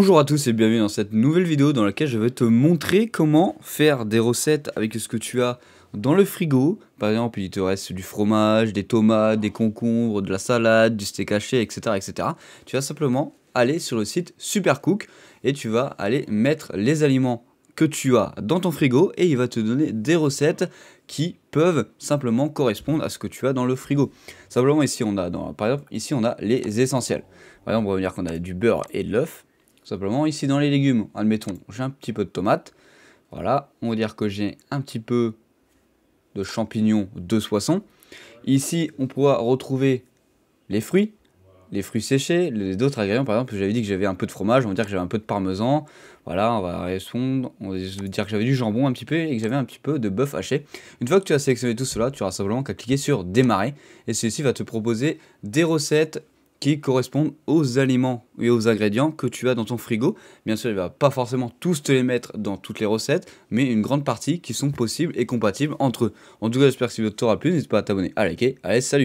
Bonjour à tous et bienvenue dans cette nouvelle vidéo dans laquelle je vais te montrer comment faire des recettes avec ce que tu as dans le frigo. Par exemple, il te reste du fromage, des tomates, des concombres, de la salade, du steak haché, etc. etc. Tu vas simplement aller sur le site Supercook et tu vas aller mettre les aliments que tu as dans ton frigo et il va te donner des recettes qui peuvent simplement correspondre à ce que tu as dans le frigo. Simplement ici on a dans, par exemple ici on a les essentiels. Par exemple on va dire qu'on a du beurre et de l'œuf simplement, ici dans les légumes, admettons, j'ai un petit peu de tomates. Voilà, on va dire que j'ai un petit peu de champignons de soissons. Ici, on pourra retrouver les fruits, les fruits séchés, les autres agréments. Par exemple, j'avais dit que j'avais un peu de fromage, on va dire que j'avais un peu de parmesan. Voilà, on va répondre, on va dire que j'avais du jambon un petit peu et que j'avais un petit peu de bœuf haché. Une fois que tu as sélectionné tout cela, tu auras simplement qu'à cliquer sur démarrer et celui-ci va te proposer des recettes correspondent aux aliments et aux ingrédients que tu as dans ton frigo. Bien sûr, il va pas forcément tous te les mettre dans toutes les recettes, mais une grande partie qui sont possibles et compatibles entre eux. En tout cas, j'espère que cette vidéo t'aura plu. N'hésite pas à t'abonner, à liker. Allez, salut